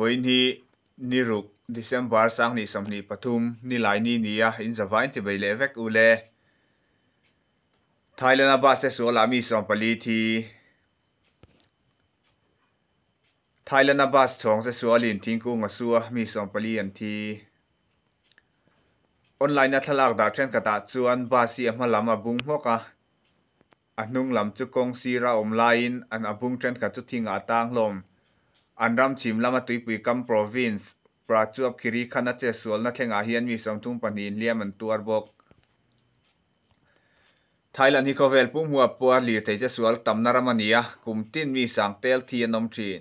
วันนี้นิรุกดิฉันวาร์สังนิสมนิปทุมนิลายนีนียอ่ะอินสวายที่ไปเลเวกอุเลไทยแลนด์บาสเซสโอลามีสอมปลีทีไทยแลนด์บาสชองเซสโอลินทิงกุงอสัวมีสอมปลีอันทีออนไลน์นัทลักดาเช่นกระตัดชวนบาสีมาลามาบุงพกอ่ะอันนุ่งลำจุกงสีราอมไลน์อันอับบุงเช่นกระจุดทิ้งอัตัางลมอันรำชิมลำมาตุยปุยกัม province ปราจวบคิริขันธ์เจสวลนัทเงาเฮียนมีสมทุงปนินเลียมันตัวบกไทยลันฮิคเวลปุ่มหัวปัวลีเตจสวลตำนารมณียกุมตินมีสังเตลเทียนอมทีน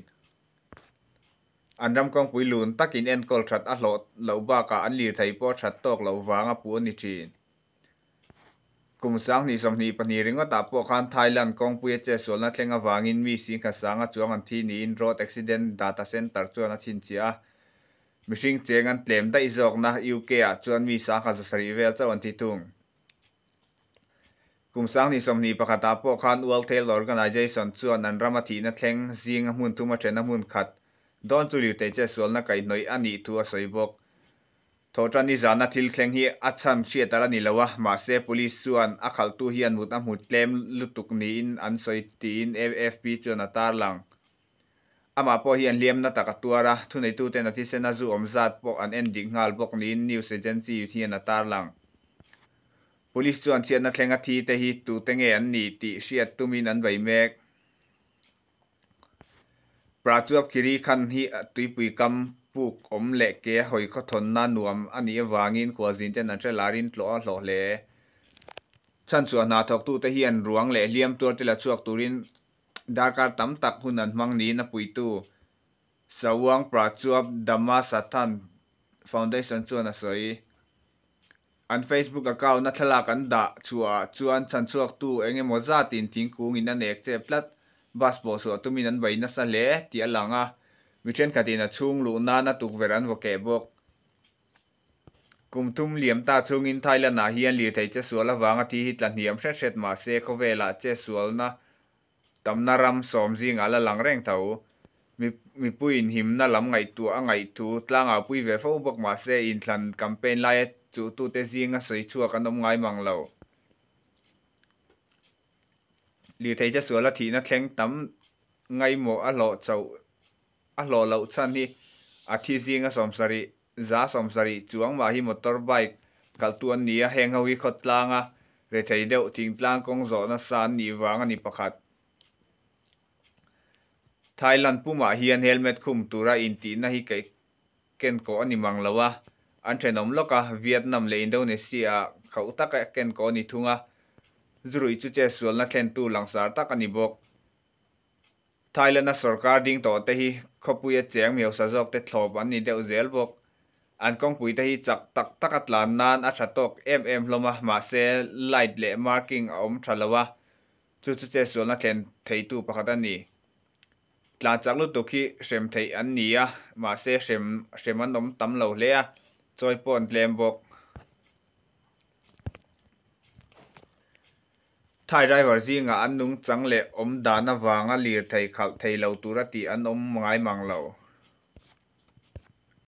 อันรำกองปุยลุนตักินเอ็นกอลชัดอัลโหลดเหลาบากาอันลีเทยปอชัดตอกเหลาวางอปัวนิทีนกุมสังนิสมนีปนีริงก็ตาพวกคันไทยแลนด์กองปุยเจสวนนัทเลงกวางินมีสิงค์สังกจวงอันที่นี้อินโรดเอ็กซิเดนต์ดัตเซนเตอร์จวนนัทินเจียมีสิงเจงันเตลมได้จอกนักยูเกียจวนมีสังกับสรีเวลจวาอันที่ทุงกุมสังนิสมนีประกาศตาพวกคันอุลเทลออร์กันอเจสันจวนนันรามาทีนัทเลงซิงมุนทุมาเชนมุนขัดดอนจุลิวเตเจสวนนักไก่หน่อยอันนี้ทัวสอยบกทอดันนี้จากนั้นทิลเซงฮีอัชันเชียตระนิลวะมาเซ่ตำลิจส่วนอัคัลตูฮีอันมุตัมหุดเลมลุตุกนีนอันสอยตีนเอฟเอฟพีจวนตาลังอามาพอฮีอันเลียมนาตะกตัวระทุนในตัวเตนที่เซนาจูอมซาดพปกอันเอ็นดิ้งาัลปกนีนนิวเซจันซีที่นาตาลังตำรวจส่วนเชียนาเซงทีเตฮีตุเตงเอ็นนีติเชียตุมินันใบเมกประจวบคิริขันฮีตุยปุยกำปุกอมเล็กเกหอยขทนนานวมอันนี้วางินกวาดินเจนันเชลารินตลอหล่อเลฉันส่วนนาทอกตู้เตียนรวงเลเลียมตัวจะละช่วกตุรินดาการตั้มตักหุ่นันมังนี้นะปุยตู้สว่างปราชวบดมาสัตทันฟอนเดชันส่วนนะสวยอันเฟซบุ๊กก้าวนัทลากันดาชัวชวนฉันช่วกตู้เองมอซาตินทิงคูงินันเอกเจ็บลัดบาสบอสวตุมินันใบนัสเลที่หลังอ่ะ mi then katin a chung lu na na tuk ver an wa ke bok kum tum liam ta chung in thaila na hian li thei che sual awanga ti hi tlan hiam hret hret ma se kho vela che sual na tam na ram som jing ala lang reng tho mi mi puin him na lam ngai tu a ngai tu tlanga pui ve fo bok ma se in tlan campaign lai chu tu te jing a sei chua kan om ngai mang lo li thei che sual a thi na thleng tam ngai mo a lo chau a lo lo chan hi a thi zinga somsari za somsari chuang ma hi motor bike kaltuan ni nia heng ho hi khot langa re thei deuh ting tlang kong zo na san ni wang ani pakhat Thailand puma an helmet khum tura in ti na hi kai ken ko ani mang lawa an thenom loka Vietnam le Indonesia khau taka ken ko ni thunga zurui chu che sual na thlen tu langsar tak ani bok Thailand na sarkar ding to te hi khopui cheng miu sa jok te thlop an ni deuh zel bok an kong pui te hi chak tak takat lan nan a tha tok em em hloma ma se light le marking om om thalawa chu chu che sol na thlen thei tu pakhat an ni tlan chak lu tu khi hrem thei an ni a ma se hrem hrem an om tam lo hle a choi pon tlem bok thai driver zinga an nung chang leh awm dahna vanga lir thei khalh thei lo tura tih an om ngai mang lo.